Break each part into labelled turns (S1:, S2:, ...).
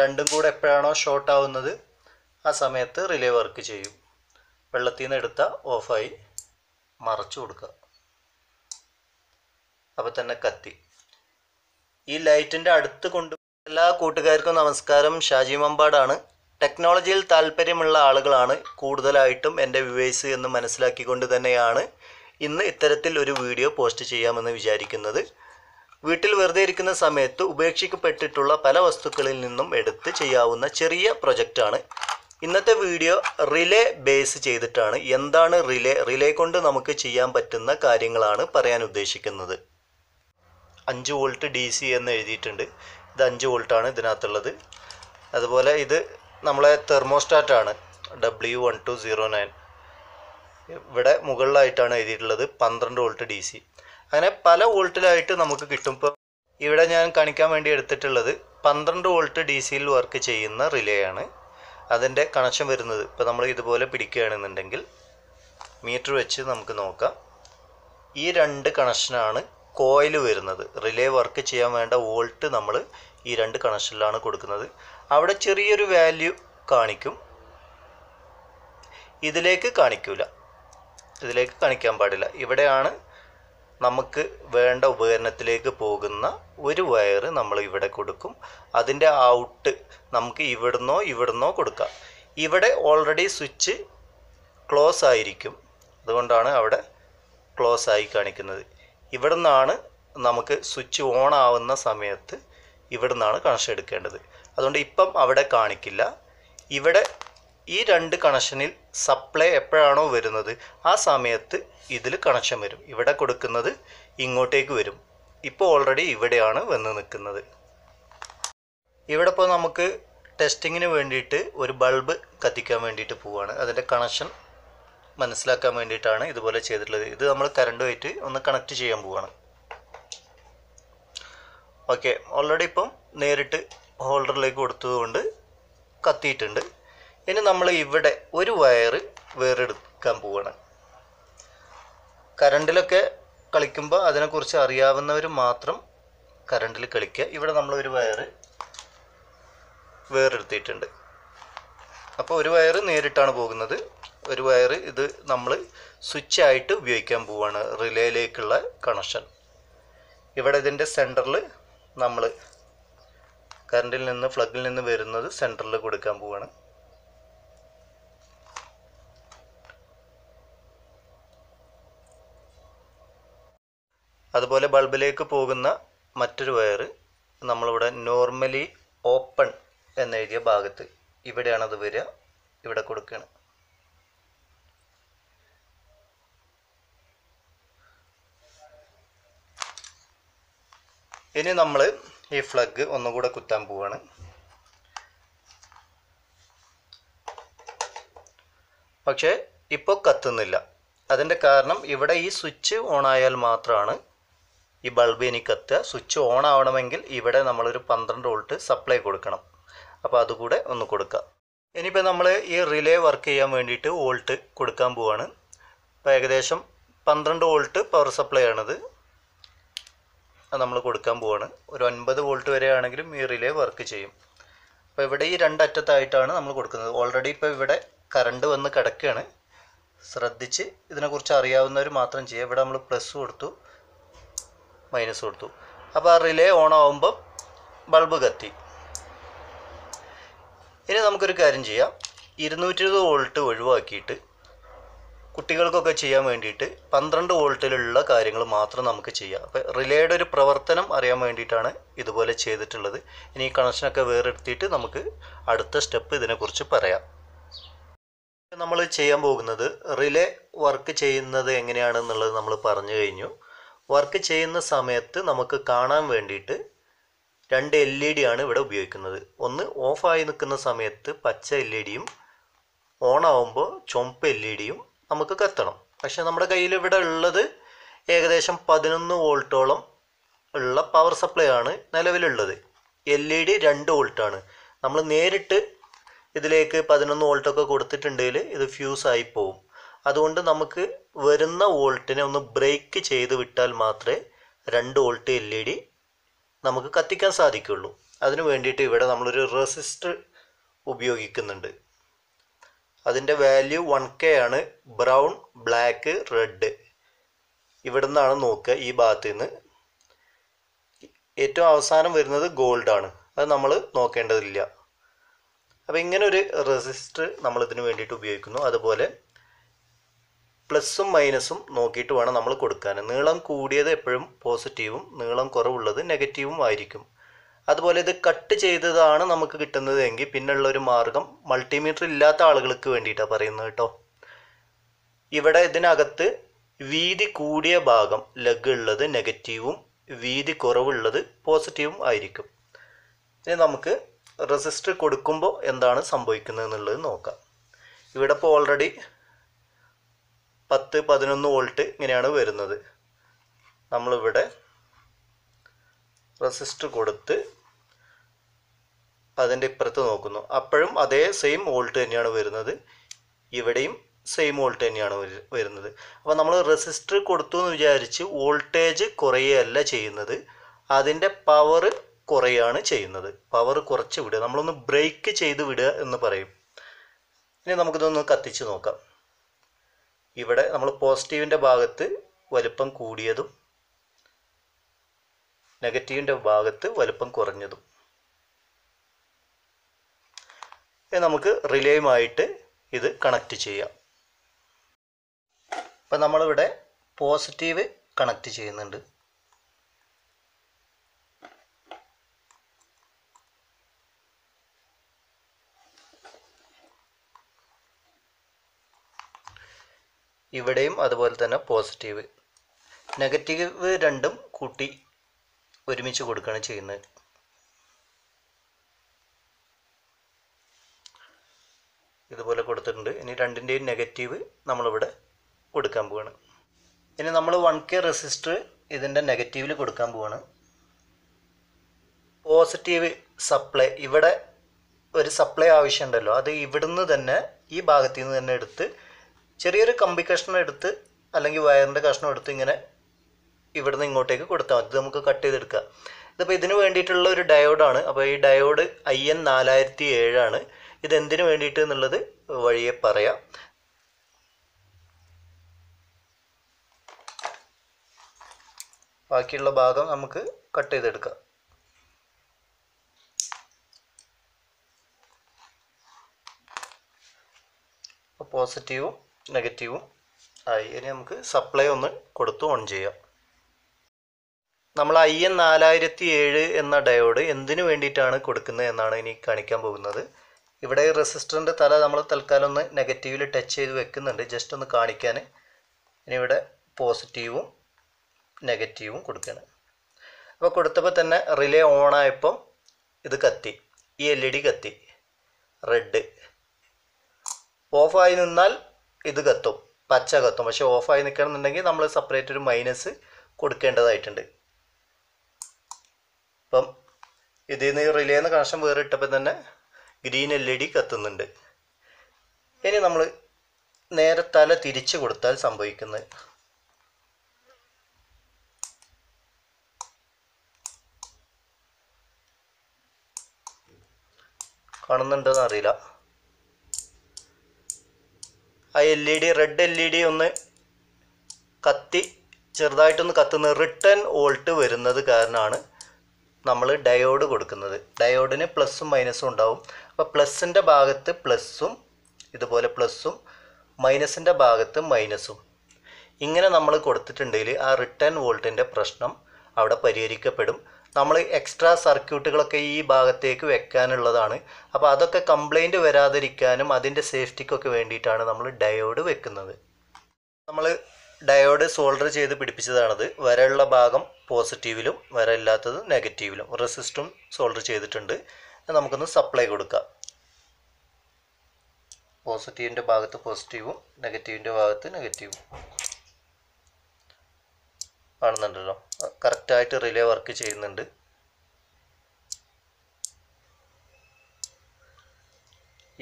S1: രണ്ടും കൂടെ എപ്പോഴാണോ ഷോർട്ട് ആവുന്നത് ആ സമയത്ത് റിലേ വർക്ക് ചെയ്യും വെള്ളത്തിൽ നിന്ന് എടുത്ത ഓഫായി മറച്ചു കൊടുക്കുക അപ്പോൾ തന്നെ കത്തി ഈ ലൈറ്റിൻ്റെ അടുത്ത് കൊണ്ട് എല്ലാ കൂട്ടുകാർക്കും നമസ്കാരം ഷാജി മമ്പാടാണ് ടെക്നോളജിയിൽ താല്പര്യമുള്ള ആളുകളാണ് കൂടുതലായിട്ടും എൻ്റെ വിവേഴ്സ് എന്ന് മനസ്സിലാക്കിക്കൊണ്ട് തന്നെയാണ് ഇന്ന് ഇത്തരത്തിൽ ഒരു വീഡിയോ പോസ്റ്റ് ചെയ്യാമെന്ന് വിചാരിക്കുന്നത് വീട്ടിൽ വെറുതെ ഇരിക്കുന്ന സമയത്ത് ഉപേക്ഷിക്കപ്പെട്ടിട്ടുള്ള പല വസ്തുക്കളിൽ നിന്നും എടുത്ത് ചെയ്യാവുന്ന ചെറിയ പ്രൊജക്റ്റാണ് ഇന്നത്തെ വീഡിയോ റിലേ ബേസ് ചെയ്തിട്ടാണ് എന്താണ് റിലേ റിലേ കൊണ്ട് നമുക്ക് ചെയ്യാൻ പറ്റുന്ന കാര്യങ്ങളാണ് പറയാൻ ഉദ്ദേശിക്കുന്നത് അഞ്ച് വോൾട്ട് ഡി സി എന്ന് എഴുതിയിട്ടുണ്ട് ഇത് അഞ്ച് വോൾട്ടാണ് ഇതിനകത്തുള്ളത് അതുപോലെ ഇത് നമ്മളെ തെർമോസ്റ്റാറ്റാണ് W one two zero nine ഇവിടെ മുകളിലായിട്ടാണ് എഴുതിയിട്ടുള്ളത് പന്ത്രണ്ട് വോൾട്ട് ഡി സി അങ്ങനെ പല വോൾട്ടിലായിട്ട് നമുക്ക് കിട്ടും ഇപ്പോൾ ഇവിടെ ഞാൻ കാണിക്കാൻ വേണ്ടി എടുത്തിട്ടുള്ളത് പന്ത്രണ്ട് വോൾട്ട് ഡി സിയിൽ വർക്ക് ചെയ്യുന്ന റിലേ ആണ് അതിൻ്റെ കണക്ഷൻ വരുന്നത് ഇപ്പോൾ നമ്മൾ ഇതുപോലെ പിടിക്കുകയാണെന്നുണ്ടെങ്കിൽ മീറ്റർ വെച്ച് നമുക്ക് നോക്കാം ഈ രണ്ട് കണക്ഷനാണ് കോയിൽ വരുന്നത് റിലേ വർക്ക് ചെയ്യാൻ വേണ്ട വോൾട്ട് നമ്മൾ ഈ രണ്ട് കണക്ഷനിലാണ് കൊടുക്കുന്നത് അവിടെ ചെറിയൊരു വാല്യൂ കാണിക്കും ഇതിലേക്ക് കാണിക്കില്ല ഇതിലേക്ക് കാണിക്കാൻ പാടില്ല ഇവിടെയാണ് നമുക്ക് വേണ്ട ഉപകരണത്തിലേക്ക് പോകുന്ന ഒരു വയർ നമ്മൾ ഇവിടെ കൊടുക്കും അതിൻ്റെ ഔട്ട് നമുക്ക് ഇവിടുന്നോ ഇവിടുന്നോ കൊടുക്കാം ഇവിടെ ഓൾറെഡി സ്വിച്ച് ക്ലോസ് ആയിരിക്കും അതുകൊണ്ടാണ് അവിടെ ക്ലോസ് ആയി കാണിക്കുന്നത് ഇവിടെ നിന്നാണ് നമുക്ക് സ്വിച്ച് ഓൺ ആവുന്ന സമയത്ത് ഇവിടുന്നാണ് കണക്ഷൻ എടുക്കേണ്ടത് അതുകൊണ്ട് ഇപ്പം അവിടെ കാണിക്കില്ല ഇവിടെ ഈ രണ്ട് കണക്ഷനിൽ സപ്ലൈ എപ്പോഴാണോ വരുന്നത് ആ സമയത്ത് ഇതിൽ കണക്ഷൻ വരും ഇവിടെ കൊടുക്കുന്നത് ഇങ്ങോട്ടേക്ക് വരും ഇപ്പോൾ ഓൾറെഡി ഇവിടെയാണ് വന്ന് നിൽക്കുന്നത് ഇവിടെ ഇപ്പോൾ നമുക്ക് ടെസ്റ്റിങ്ങിന് വേണ്ടിയിട്ട് ഒരു ബൾബ് കത്തിക്കാൻ വേണ്ടിയിട്ട് പോവുകയാണ് അതിൻ്റെ കണക്ഷൻ മനസ്സിലാക്കാൻ വേണ്ടിയിട്ടാണ് ഇതുപോലെ ചെയ്തിട്ടുള്ളത് ഇത് നമ്മൾ കറണ്ടുമായിട്ട് ഒന്ന് കണക്ട് ചെയ്യാൻ പോവുകയാണ് ഓക്കെ ഓൾറെഡി ഇപ്പം നേരിട്ട് ഹോൾഡറിലേക്ക് കൊടുത്തതുകൊണ്ട് കത്തിയിട്ടുണ്ട് ഇനി നമ്മൾ ഇവിടെ ഒരു വയർ വേറെടുക്കാൻ പോവുകയാണ് കരണ്ടിലൊക്കെ കളിക്കുമ്പോൾ അതിനെക്കുറിച്ച് അറിയാവുന്നവർ മാത്രം കരണ്ടിൽ കളിക്കുക ഇവിടെ നമ്മൾ ഒരു വയർ വേറെടുത്തിട്ടുണ്ട് അപ്പോൾ ഒരു വയർ നേരിട്ടാണ് പോകുന്നത് ഒരു വയർ ഇത് നമ്മൾ സ്വിച്ച് ആയിട്ട് ഉപയോഗിക്കാൻ പോവാണ് റിലേയിലേക്കുള്ള കണക്ഷൻ ഇവിടെ ഇതിൻ്റെ സെൻറ്ററിൽ നമ്മൾ കറണ്ടിൽ നിന്ന് ഫ്ലഗിൽ നിന്ന് വരുന്നത് സെൻറ്ററിൽ കൊടുക്കാൻ പോവുകയാണ് അതുപോലെ ബൾബിലേക്ക് പോകുന്ന മറ്റൊരു വയർ നമ്മളിവിടെ നോർമലി ഓപ്പൺ എന്നെഴുതിയ ഭാഗത്ത് ഇവിടെയാണ് അത് വരിക ഇവിടെ കൊടുക്കുകയാണ് ഇനി നമ്മൾ ഈ ഫ്ലഗ് ഒന്നുകൂടെ കുത്താൻ പോവാണ് പക്ഷേ ഇപ്പോൾ കത്തുന്നില്ല അതിൻ്റെ കാരണം ഇവിടെ ഈ സ്വിച്ച് ഓൺ ആയാൽ മാത്രമാണ് ഈ ബൾബ് ഇനി കത്തുക സ്വിച്ച് ഓൺ ആവണമെങ്കിൽ ഇവിടെ നമ്മളൊരു പന്ത്രണ്ട് വോൾട്ട് സപ്ലൈ കൊടുക്കണം അപ്പോൾ അതുകൂടെ ഒന്ന് കൊടുക്കുക ഇനിയിപ്പോൾ നമ്മൾ ഈ റിലേ വർക്ക് ചെയ്യാൻ വേണ്ടിയിട്ട് വോൾട്ട് കൊടുക്കാൻ പോവാണ് അപ്പോൾ ഏകദേശം പന്ത്രണ്ട് വോൾട്ട് പവർ സപ്ലൈ അത് നമ്മൾ കൊടുക്കാൻ പോവാണ് ഒരു ഒൻപത് വോൾട്ട് വരെ ആണെങ്കിലും ഈ റിലേ വർക്ക് ചെയ്യും അപ്പോൾ ഇവിടെ ഈ രണ്ടറ്റത്തായിട്ടാണ് നമ്മൾ കൊടുക്കുന്നത് ഓൾറെഡി ഇപ്പോൾ ഇവിടെ കറണ്ട് വന്ന് കിടക്കുകയാണ് ശ്രദ്ധിച്ച് ഇതിനെക്കുറിച്ച് അറിയാവുന്നവർ മാത്രം ചെയ്യുക ഇവിടെ നമ്മൾ പ്ലസ് കൊടുത്തു മൈനസ് കൊടുത്തു അപ്പോൾ ആ റിലേ ഓൺ ആവുമ്പം ബൾബ് കത്തി ഇനി നമുക്കൊരു കാര്യം ചെയ്യാം ഇരുന്നൂറ്റി ഇരുപത് വോൾട്ട് ഒഴിവാക്കിയിട്ട് കുട്ടികൾക്കൊക്കെ ചെയ്യാൻ വേണ്ടിയിട്ട് പന്ത്രണ്ട് വോൾട്ടിലുള്ള കാര്യങ്ങൾ മാത്രം നമുക്ക് ചെയ്യാം അപ്പോൾ റിലേയുടെ ഒരു പ്രവർത്തനം അറിയാൻ വേണ്ടിയിട്ടാണ് ഇതുപോലെ ചെയ്തിട്ടുള്ളത് ഇനി ഈ കണക്ഷനൊക്കെ വേറെടുത്തിട്ട് നമുക്ക് അടുത്ത സ്റ്റെപ്പ് ഇതിനെക്കുറിച്ച് പറയാം നമ്മൾ ചെയ്യാൻ പോകുന്നത് റിലേ വർക്ക് ചെയ്യുന്നത് എങ്ങനെയാണെന്നുള്ളത് നമ്മൾ പറഞ്ഞു കഴിഞ്ഞു വർക്ക് ചെയ്യുന്ന സമയത്ത് നമുക്ക് കാണാൻ വേണ്ടിയിട്ട് രണ്ട് എൽ ഇ ഡി ആണ് ഇവിടെ ഉപയോഗിക്കുന്നത് ഒന്ന് ഓഫായി നിൽക്കുന്ന സമയത്ത് പച്ച എൽ ഇ e ഡിയും ഓൺ ആവുമ്പോൾ ചുമപ്പ് എൽ ഇ e ഡിയും നമുക്ക് കത്തണം പക്ഷേ നമ്മുടെ കയ്യിൽ ഇവിടെ ഉള്ളത് ഏകദേശം പതിനൊന്ന് വോൾട്ടോളം ഉള്ള പവർ സപ്ലൈ ആണ് നിലവിലുള്ളത് എൽ ഇ ഡി രണ്ട് വോൾട്ടാണ് നമ്മൾ നേരിട്ട് ഇതിലേക്ക് പതിനൊന്ന് വോൾട്ടൊക്കെ കൊടുത്തിട്ടുണ്ടെങ്കിൽ ഇത് ഫ്യൂസ് ആയി പോവും അതുകൊണ്ട് നമുക്ക് വരുന്ന വോൾട്ടിനെ ഒന്ന് ബ്രേക്ക് ചെയ്ത് വിട്ടാൽ മാത്രമേ രണ്ട് വോൾട്ട് എൽ ഇ ഡി നമുക്ക് കത്തിക്കാൻ സാധിക്കുള്ളൂ അതിന് വേണ്ടിയിട്ട് ഇവിടെ നമ്മളൊരു റെസിസ്റ്റർ ഉപയോഗിക്കുന്നുണ്ട് അതിൻ്റെ വാല്യൂ വൺ കെ ആണ് ബ്രൗൺ ബ്ലാക്ക് റെഡ് ഇവിടെ നിന്നാണ് നോക്കുക ഈ ഭാഗത്ത് നിന്ന് ഏറ്റവും അവസാനം വരുന്നത് ഗോൾഡാണ് അത് നമ്മൾ നോക്കേണ്ടതില്ല അപ്പോൾ ഇങ്ങനെ ഒരു റെസിസ്റ്റർ നമ്മൾ ഇതിന് വേണ്ടിയിട്ട് ഉപയോഗിക്കുന്നു അതുപോലെ പ്ലസ്സും മൈനസും നോക്കിയിട്ട് വേണം നമ്മൾ കൊടുക്കാൻ നീളം കൂടിയത് എപ്പോഴും പോസിറ്റീവും നീളം കുറവുള്ളത് നെഗറ്റീവും ആയിരിക്കും അതുപോലെ ഇത് കട്ട് ചെയ്തതാണ് നമുക്ക് കിട്ടുന്നത് എങ്കിൽ പിന്നുള്ള ഒരു മാർഗം മൾട്ടിമീറ്റർ ഇല്ലാത്ത ആളുകൾക്ക് വേണ്ടിയിട്ടാണ് പറയുന്നത് കേട്ടോ ഇവിടെ ഇതിനകത്ത് വീതി കൂടിയ ഭാഗം ലഗ് ഉള്ളത് നെഗറ്റീവും വീതി കുറവുള്ളത് പോസിറ്റീവും ആയിരിക്കും ഇനി നമുക്ക് റെസിസ്റ്റർ കൊടുക്കുമ്പോൾ എന്താണ് സംഭവിക്കുന്നത് എന്നുള്ളത് നോക്കാം ഇവിടെ ഇപ്പോൾ ഓൾറെഡി പത്ത് പതിനൊന്ന് വോൾട്ട് ഇങ്ങനെയാണ് വരുന്നത് നമ്മളിവിടെ റെസിസ്റ്റർ കൊടുത്ത് അതിൻ്റെ ഇപ്പുറത്ത് നോക്കുന്നു അപ്പോഴും അതേ സെയിം വോൾട്ട് തന്നെയാണ് വരുന്നത് ഇവിടെയും സെയിം വോൾട്ട് തന്നെയാണ് വരുന്നത് അപ്പോൾ നമ്മൾ റെസിസ്റ്റർ കൊടുത്തു എന്ന് വിചാരിച്ച് വോൾട്ടേജ് കുറയുകയല്ല ചെയ്യുന്നത് അതിൻ്റെ പവർ കുറയാണ് ചെയ്യുന്നത് പവർ കുറച്ച് വിടുക നമ്മളൊന്ന് ബ്രേക്ക് ചെയ്ത് വിടുക എന്ന് പറയും ഇനി നമുക്കിതൊന്ന് കത്തിച്ച് നോക്കാം ഇവിടെ നമ്മൾ പോസിറ്റീവിൻ്റെ ഭാഗത്ത് വലുപ്പം കൂടിയതും നെഗറ്റീവിൻ്റെ ഭാഗത്ത് വലുപ്പം കുറഞ്ഞതും നമുക്ക് റിലേയുമായിട്ട് ഇത് കണക്റ്റ് ചെയ്യാം അപ്പം നമ്മളിവിടെ പോസിറ്റീവ് കണക്റ്റ് ചെയ്യുന്നുണ്ട് ഇവിടെയും അതുപോലെ തന്നെ പോസിറ്റീവ് നെഗറ്റീവ് രണ്ടും കൂട്ടി ഒരുമിച്ച് കൊടുക്കുകയാണ് ചെയ്യുന്നത് ഇതുപോലെ കൊടുത്തിട്ടുണ്ട് ഇനി രണ്ടിൻ്റെയും നെഗറ്റീവ് നമ്മളിവിടെ കൊടുക്കാൻ പോവാണ് ഇനി നമ്മൾ വൺ കെ റെസിസ്റ്റർ ഇതിൻ്റെ നെഗറ്റീവിൽ കൊടുക്കാൻ പോവാണ് പോസിറ്റീവ് സപ്ലൈ ഇവിടെ ഒരു സപ്ലൈ ആവശ്യമുണ്ടല്ലോ അത് ഇവിടുന്ന് തന്നെ ഈ ഭാഗത്തു നിന്ന് തന്നെ എടുത്ത് ചെറിയൊരു കമ്പി കഷ്ണം എടുത്ത് അല്ലെങ്കിൽ വയറിൻ്റെ കഷ്ണം എടുത്ത് ഇങ്ങനെ നിന്ന് ഇങ്ങോട്ടേക്ക് കൊടുത്താൽ മതി നമുക്ക് കട്ട് ചെയ്തെടുക്കുക ഇതിപ്പോൾ ഇതിന് വേണ്ടിയിട്ടുള്ള ഒരു ഡയോഡാണ് അപ്പോൾ ഈ ഡയോഡ് ഐ എൻ നാലായിരത്തി ഏഴാണ് ഇതെന്തിനു വേണ്ടിയിട്ട് എന്നുള്ളത് വഴിയെ പറയാം ബാക്കിയുള്ള ഭാഗം നമുക്ക് കട്ട് ചെയ്തെടുക്കാം പോസിറ്റീവും നെഗറ്റീവും ആയി ഇനി നമുക്ക് സപ്ലൈ ഒന്ന് കൊടുത്ത് ഓൺ ചെയ്യാം നമ്മൾ ഐ എൻ നാലായിരത്തി ഏഴ് എന്ന ഡയോഡ് എന്തിനു വേണ്ടിയിട്ടാണ് കൊടുക്കുന്നത് എന്നാണ് ഇനി കാണിക്കാൻ പോകുന്നത് ഇവിടെ റെസിസ്റ്ററിൻ്റെ തല നമ്മൾ തൽക്കാലം ഒന്ന് നെഗറ്റീവിൽ ടച്ച് ചെയ്ത് വെക്കുന്നുണ്ട് ജസ്റ്റ് ഒന്ന് കാണിക്കാൻ ഇനി ഇവിടെ പോസിറ്റീവും നെഗറ്റീവും കൊടുക്കുകയാണ് അപ്പോൾ കൊടുത്തപ്പോൾ തന്നെ റിലേ ഓൺ ആയപ്പോൾ ഇത് കത്തി ഈ എൽ ഇ ഡി കത്തി റെഡ് ഓഫായി നിന്നാൽ ഇത് കത്തും പച്ച കത്തും പക്ഷേ ഓഫായി നിൽക്കണമെന്നുണ്ടെങ്കിൽ നമ്മൾ സെപ്പറേറ്റ് ഒരു മൈനസ് കൊടുക്കേണ്ടതായിട്ടുണ്ട് അപ്പം ഇതിൽ നിന്ന് എന്ന കണക്ഷൻ വേറെ ഇട്ടപ്പോൾ തന്നെ ഗ്രീൻ എൽ ഇ ഡി കത്തുന്നുണ്ട് ഇനി നമ്മൾ നേരെ തല തിരിച്ചു കൊടുത്താൽ സംഭവിക്കുന്നത് കാണുന്നുണ്ടോ അറിയില്ല ആ L E D red L E D ഒന്ന് കത്തി ചെറുതായിട്ടൊന്ന് കത്തുന്ന റിട്ടേൺ വോൾട്ട് വരുന്നത് കാരണമാണ് നമ്മൾ ഡയോഡ് കൊടുക്കുന്നത് ഡയോഡിന് പ്ലസ്സും മൈനസും ഉണ്ടാവും അപ്പോൾ പ്ലസ്സിൻ്റെ ഭാഗത്ത് പ്ലസ്സും ഇതുപോലെ പ്ലസ്സും മൈനസിൻ്റെ ഭാഗത്ത് മൈനസും ഇങ്ങനെ നമ്മൾ കൊടുത്തിട്ടുണ്ടെങ്കിൽ ആ റിട്ടേൺ വോൾട്ടിൻ്റെ പ്രശ്നം അവിടെ പരിഹരിക്കപ്പെടും നമ്മൾ എക്സ്ട്രാ സർക്യൂട്ടുകളൊക്കെ ഈ ഭാഗത്തേക്ക് വെക്കാനുള്ളതാണ് അപ്പോൾ അതൊക്കെ കംപ്ലൈൻറ്റ് വരാതിരിക്കാനും അതിൻ്റെ സേഫ്റ്റിക്കൊക്കെ വേണ്ടിയിട്ടാണ് നമ്മൾ ഡയോഡ് വെക്കുന്നത് നമ്മൾ ഡയോഡ് സോൾഡർ ചെയ്ത് പിടിപ്പിച്ചതാണത് വരയുള്ള ഭാഗം പോസിറ്റീവിലും വരയില്ലാത്തത് നെഗറ്റീവിലും റെസിസ്റ്റും സോൾഡർ ചെയ്തിട്ടുണ്ട് നമുക്കൊന്ന് സപ്ലൈ കൊടുക്കാം പോസിറ്റീവിൻ്റെ ഭാഗത്ത് പോസിറ്റീവും നെഗറ്റീവിൻ്റെ ഭാഗത്ത് നെഗറ്റീവും കാണുന്നുണ്ടല്ലോ കറക്റ്റായിട്ട് റിലേ വർക്ക് ചെയ്യുന്നുണ്ട്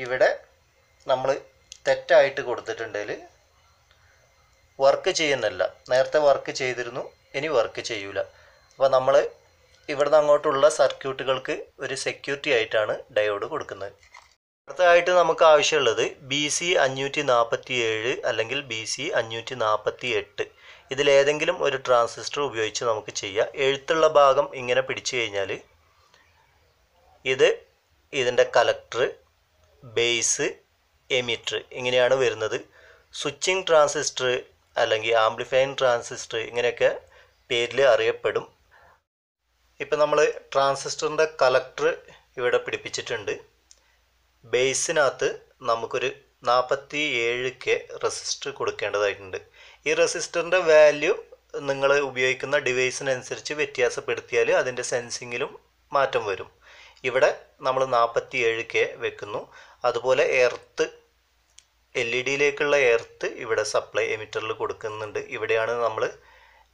S1: ഇവിടെ നമ്മൾ തെറ്റായിട്ട് കൊടുത്തിട്ടുണ്ടെങ്കിൽ വർക്ക് ചെയ്യുന്നില്ല നേരത്തെ വർക്ക് ചെയ്തിരുന്നു ഇനി വർക്ക് ചെയ്യൂല അപ്പോൾ നമ്മൾ ഇവിടുന്ന് അങ്ങോട്ടുള്ള സർക്യൂട്ടുകൾക്ക് ഒരു സെക്യൂരിറ്റി ആയിട്ടാണ് ഡയോഡ് കൊടുക്കുന്നത് അടുത്തതായിട്ട് നമുക്ക് ആവശ്യമുള്ളത് ബി സി അഞ്ഞൂറ്റി നാൽപ്പത്തി ഏഴ് അല്ലെങ്കിൽ ബി സി അഞ്ഞൂറ്റി നാൽപ്പത്തി എട്ട് ഇതിലേതെങ്കിലും ഒരു ട്രാൻസിസ്റ്റർ ഉപയോഗിച്ച് നമുക്ക് ചെയ്യാം എഴുത്തുള്ള ഭാഗം ഇങ്ങനെ പിടിച്ചു കഴിഞ്ഞാൽ ഇത് ഇതിൻ്റെ കലക്ടർ ബേസ് എമിറ്റർ ഇങ്ങനെയാണ് വരുന്നത് സ്വിച്ചിങ് ട്രാൻസിസ്റ്റർ അല്ലെങ്കിൽ ആംപ്ലിഫൈങ് ട്രാൻസിസ്റ്റർ ഇങ്ങനെയൊക്കെ പേരിൽ അറിയപ്പെടും ഇപ്പം നമ്മൾ ട്രാൻസിസ്റ്ററിൻ്റെ കലക്ടർ ഇവിടെ പിടിപ്പിച്ചിട്ടുണ്ട് ബേസിനകത്ത് നമുക്കൊരു നാൽപ്പത്തി ഏഴ് കെ റെസിസ്റ്റർ കൊടുക്കേണ്ടതായിട്ടുണ്ട് ഈ റെസിസ്റ്ററിൻ്റെ വാല്യൂ നിങ്ങൾ ഉപയോഗിക്കുന്ന ഡിവൈസിനനുസരിച്ച് വ്യത്യാസപ്പെടുത്തിയാൽ അതിൻ്റെ സെൻസിങ്ങിലും മാറ്റം വരും ഇവിടെ നമ്മൾ നാൽപ്പത്തി ഏഴ് കെ വെക്കുന്നു അതുപോലെ എർത്ത് എൽ ഇ e ഡിയിലേക്കുള്ള എർത്ത് ഇവിടെ സപ്ലൈ എമിറ്ററിൽ കൊടുക്കുന്നുണ്ട് ഇവിടെയാണ് നമ്മൾ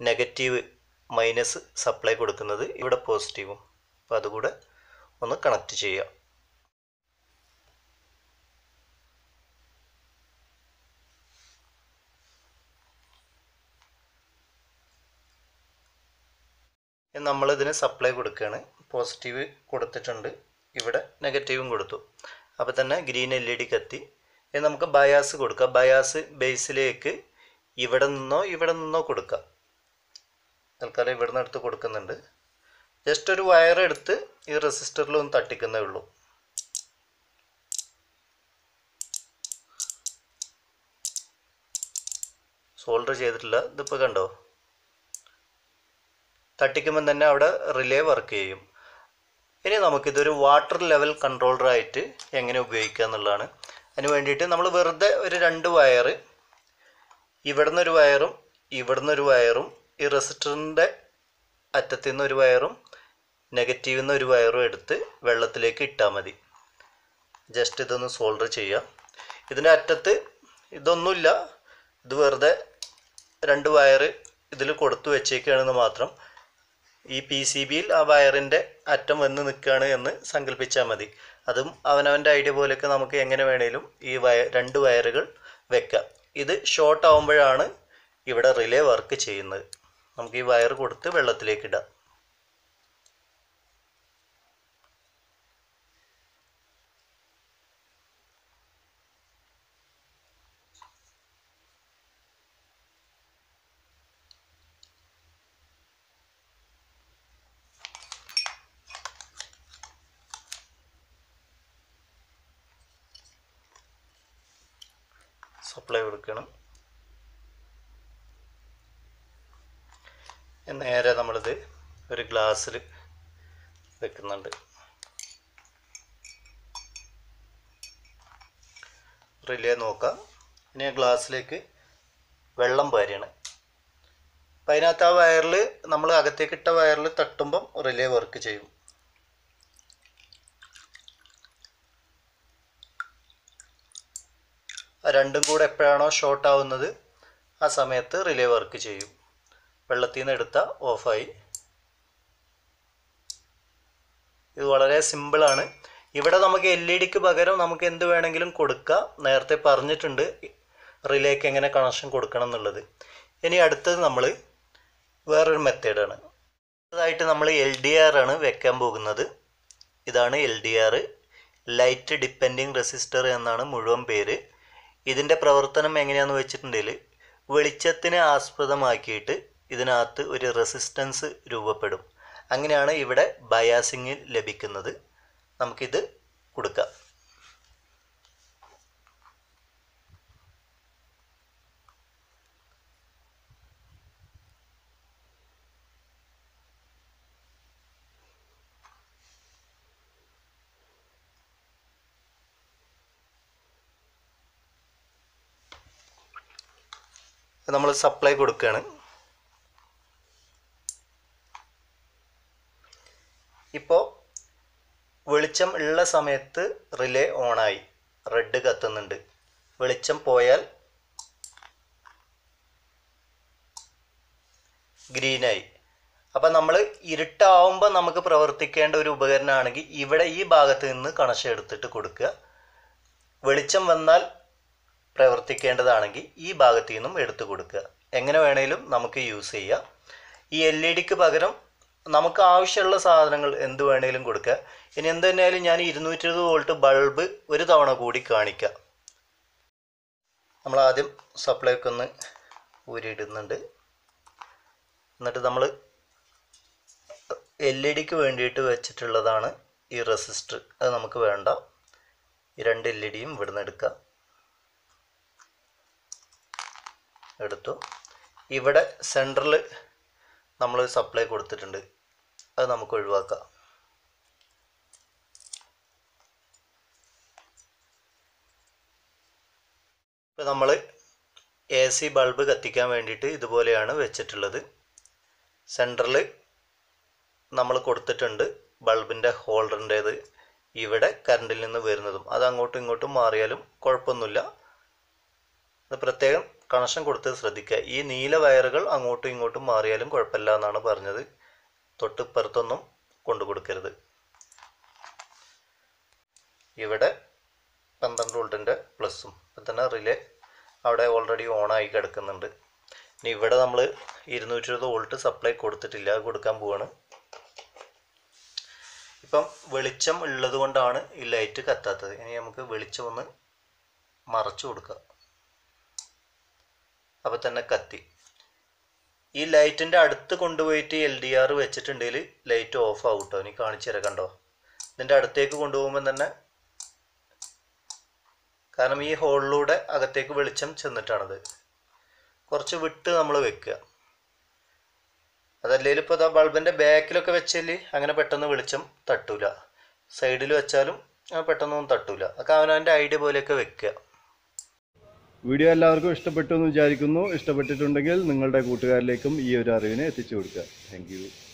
S1: നെഗറ്റീവ് മൈനസ് സപ്ലൈ കൊടുക്കുന്നത് ഇവിടെ പോസിറ്റീവും അപ്പോൾ അതുകൂടെ ഒന്ന് കണക്ട് ചെയ്യുക നമ്മൾ സപ്ലൈ കൊടുക്കുകയാണ് പോസിറ്റീവ് കൊടുത്തിട്ടുണ്ട് ഇവിടെ നെഗറ്റീവും കൊടുത്തു അപ്പോൾ തന്നെ ഗ്രീൻ എൽ ഇ ഡി കത്തി ഇനി നമുക്ക് ബയാസ് കൊടുക്കാം ബയാസ് ബേസിലേക്ക് ഇവിടെ നിന്നോ ഇവിടെ നിന്നോ കൊടുക്കാം തൽക്കാലം ഇവിടെ നിന്ന് എടുത്ത് കൊടുക്കുന്നുണ്ട് ജസ്റ്റ് ഒരു വയർ എടുത്ത് ഈ റെസിസ്റ്ററിലൊന്ന് തട്ടിക്കുന്നേ ഉള്ളൂ സോൾഡർ ചെയ്തിട്ടില്ല ഇതിപ്പോൾ കണ്ടോ തട്ടിക്കുമ്പം തന്നെ അവിടെ റിലേ വർക്ക് ചെയ്യും ഇനി നമുക്കിതൊരു വാട്ടർ ലെവൽ കൺട്രോളറായിട്ട് എങ്ങനെ ഉപയോഗിക്കുക എന്നുള്ളതാണ് അതിന് വേണ്ടിയിട്ട് നമ്മൾ വെറുതെ ഒരു രണ്ട് വയർ ഇവിടെ ഒരു വയറും ഇവിടെ ഒരു വയറും ഈ റെസിസ്റ്ററിൻ്റെ അറ്റത്തു നിന്നൊരു വയറും നെഗറ്റീവിൽ നിന്നൊരു വയറും എടുത്ത് വെള്ളത്തിലേക്ക് ഇട്ടാൽ മതി ജസ്റ്റ് ഇതൊന്ന് സോൾഡർ ചെയ്യുക ഇതിൻ്റെ അറ്റത്ത് ഇതൊന്നുമില്ല ഇത് വെറുതെ രണ്ട് വയറ് ഇതിൽ കൊടുത്തു വെച്ചേക്കുകയാണെന്ന് മാത്രം ഈ പി സി ബിയിൽ ആ വയറിൻ്റെ അറ്റം വന്ന് നിൽക്കുകയാണ് എന്ന് സങ്കല്പിച്ചാൽ മതി അതും അവനവൻ്റെ ഐഡിയ പോലെയൊക്കെ നമുക്ക് എങ്ങനെ വേണേലും ഈ വയ രണ്ട് വയറുകൾ വെക്കാം ഇത് ഷോർട്ട് ആവുമ്പോഴാണ് ഇവിടെ റിലേ വർക്ക് ചെയ്യുന്നത് നമുക്ക് ഈ വയർ കൊടുത്ത് വെള്ളത്തിലേക്ക് ഇടാം സപ്ലൈ കൊടുക്കണം നേരെ നമ്മളിത് ഒരു ഗ്ലാസ്സിൽ വെക്കുന്നുണ്ട് റിലേ നോക്കാം ഇനി ഗ്ലാസ്സിലേക്ക് വെള്ളം പാരിയാണ് അപ്പം അതിനകത്ത് ആ വയറിൽ നമ്മൾ അകത്തേക്കിട്ട വയറിൽ തട്ടുമ്പം റിലേ വർക്ക് ചെയ്യും രണ്ടും കൂടെ എപ്പോഴാണോ ഷോർട്ട് ആവുന്നത് ആ സമയത്ത് റിലേ വർക്ക് ചെയ്യും വെള്ളത്തിൽ നിന്ന് എടുത്ത ഓഫായി ഇത് വളരെ സിമ്പിളാണ് ഇവിടെ നമുക്ക് എൽ ഇ ഡിക്ക് പകരം നമുക്ക് എന്ത് വേണമെങ്കിലും കൊടുക്കാം നേരത്തെ പറഞ്ഞിട്ടുണ്ട് റിലേക്ക് എങ്ങനെ കണക്ഷൻ കൊടുക്കണം എന്നുള്ളത് ഇനി അടുത്തത് നമ്മൾ വേറൊരു മെത്തേഡാണ് അടുത്തതായിട്ട് നമ്മൾ എൽ ഡി ആർ ആണ് വെക്കാൻ പോകുന്നത് ഇതാണ് L D R light depending resistor എന്നാണ് മുഴുവൻ പേര് ഇതിൻ്റെ പ്രവർത്തനം എങ്ങനെയാണെന്ന് വെച്ചിട്ടുണ്ടെങ്കിൽ വെളിച്ചത്തിനെ ആസ്പദമാക്കിയിട്ട് ഇതിനകത്ത് ഒരു റെസിസ്റ്റൻസ് രൂപപ്പെടും അങ്ങനെയാണ് ഇവിടെ ബയാസിങ് ലഭിക്കുന്നത് നമുക്കിത് കൊടുക്കാം നമ്മൾ സപ്ലൈ കൊടുക്കുകയാണ് ഇപ്പോൾ വെളിച്ചം ഉള്ള സമയത്ത് റിലേ ഓണായി റെഡ് കത്തുന്നുണ്ട് വെളിച്ചം പോയാൽ ഗ്രീനായി അപ്പം നമ്മൾ ഇരുട്ടാവുമ്പോൾ നമുക്ക് പ്രവർത്തിക്കേണ്ട ഒരു ഉപകരണമാണെങ്കിൽ ഇവിടെ ഈ ഭാഗത്ത് നിന്ന് കണക്ഷൻ എടുത്തിട്ട് കൊടുക്കുക വെളിച്ചം വന്നാൽ പ്രവർത്തിക്കേണ്ടതാണെങ്കിൽ ഈ ഭാഗത്തു നിന്നും എടുത്തു കൊടുക്കുക എങ്ങനെ വേണേലും നമുക്ക് യൂസ് ചെയ്യാം ഈ എൽ ഇ e ഡിക്ക് പകരം നമുക്ക് ആവശ്യമുള്ള സാധനങ്ങൾ എന്ത് വേണേലും കൊടുക്കുക ഇനി എന്ത് ഞാൻ ഇരുന്നൂറ്റി ഇരുപത് വോൾട്ട് ബൾബ് ഒരു തവണ കൂടി കാണിക്കുക നമ്മൾ ആദ്യം സപ്ലൈക്ക് ഒന്ന് ഊരിയിടുന്നുണ്ട് എന്നിട്ട് നമ്മൾ എൽ ഇ e ഡിക്ക് വേണ്ടിയിട്ട് വെച്ചിട്ടുള്ളതാണ് ഈ റെസിസ്റ്റർ അത് നമുക്ക് വേണ്ട ഈ രണ്ട് എൽ ഇ e ഡിയും ഇവിടുന്ന് എടുക്കാം എടുത്തു ഇവിടെ സെൻറ്ററിൽ നമ്മൾ സപ്ലൈ കൊടുത്തിട്ടുണ്ട് അത് നമുക്ക് ഒഴിവാക്കാം ഇപ്പോൾ നമ്മൾ എ സി ബൾബ് കത്തിക്കാൻ വേണ്ടിയിട്ട് ഇതുപോലെയാണ് വെച്ചിട്ടുള്ളത് സെൻറ്ററിൽ നമ്മൾ കൊടുത്തിട്ടുണ്ട് ബൾബിൻ്റെ ഹോൾഡറിൻ്റേത് ഇവിടെ കറണ്ടിൽ നിന്ന് വരുന്നതും അത് അങ്ങോട്ടും ഇങ്ങോട്ടും മാറിയാലും കുഴപ്പമൊന്നുമില്ല അത് പ്രത്യേകം കണക്ഷൻ കൊടുത്ത് ശ്രദ്ധിക്കുക ഈ നീല വയറുകൾ അങ്ങോട്ടും ഇങ്ങോട്ടും മാറിയാലും കുഴപ്പമില്ല എന്നാണ് പറഞ്ഞത് തൊട്ടിപ്പുറത്തൊന്നും കൊണ്ടു കൊടുക്കരുത് ഇവിടെ പന്ത്രണ്ട് വോൾട്ടിൻ്റെ പ്ലസ്സും ഇപ്പം തന്നെ റിലേ അവിടെ ഓൾറെഡി ഓണായി കിടക്കുന്നുണ്ട് ഇനി ഇവിടെ നമ്മൾ ഇരുന്നൂറ്റി ഇരുപത് വോൾട്ട് സപ്ലൈ കൊടുത്തിട്ടില്ല കൊടുക്കാൻ പോവാണ് ഇപ്പം വെളിച്ചം ഉള്ളത് കൊണ്ടാണ് ഈ ലൈറ്റ് കത്താത്തത് ഇനി നമുക്ക് വെളിച്ചം ഒന്ന് മറച്ചു കൊടുക്കാം അപ്പോൾ തന്നെ കത്തി ഈ ലൈറ്റിൻ്റെ അടുത്ത് കൊണ്ടുപോയിട്ട് എൽ ഡി ആർ വെച്ചിട്ടുണ്ടെങ്കിൽ ലൈറ്റ് ഓഫ് ആവും കേട്ടോ എനിക്ക് കാണിച്ചു തരാം കണ്ടോ ഇതിൻ്റെ അടുത്തേക്ക് കൊണ്ടുപോകുമ്പോൾ തന്നെ കാരണം ഈ ഹോളിലൂടെ അകത്തേക്ക് വെളിച്ചം ചെന്നിട്ടാണത് കുറച്ച് വിട്ട് നമ്മൾ വെക്കുക അതല്ലെങ്കിൽ ഇപ്പോൾ ആ ബൾബിൻ്റെ ബാക്കിലൊക്കെ വെച്ചാൽ അങ്ങനെ പെട്ടെന്ന് വെളിച്ചം തട്ടൂല സൈഡിൽ വെച്ചാലും പെട്ടെന്നൊന്നും തട്ടൂല അതൊക്കെ അവനവൻ്റെ ഐഡിയ പോലെയൊക്കെ വെക്കുക വീഡിയോ എല്ലാവർക്കും ഇഷ്ടപ്പെട്ടു എന്ന് വിചാരിക്കുന്നു ഇഷ്ടപ്പെട്ടിട്ടുണ്ടെങ്കിൽ നിങ്ങളുടെ കൂട്ടുകാരിലേക്കും ഈ ഒരു അറിവിനെ എത്തിച്ചു കൊടുക്കുക താങ്ക്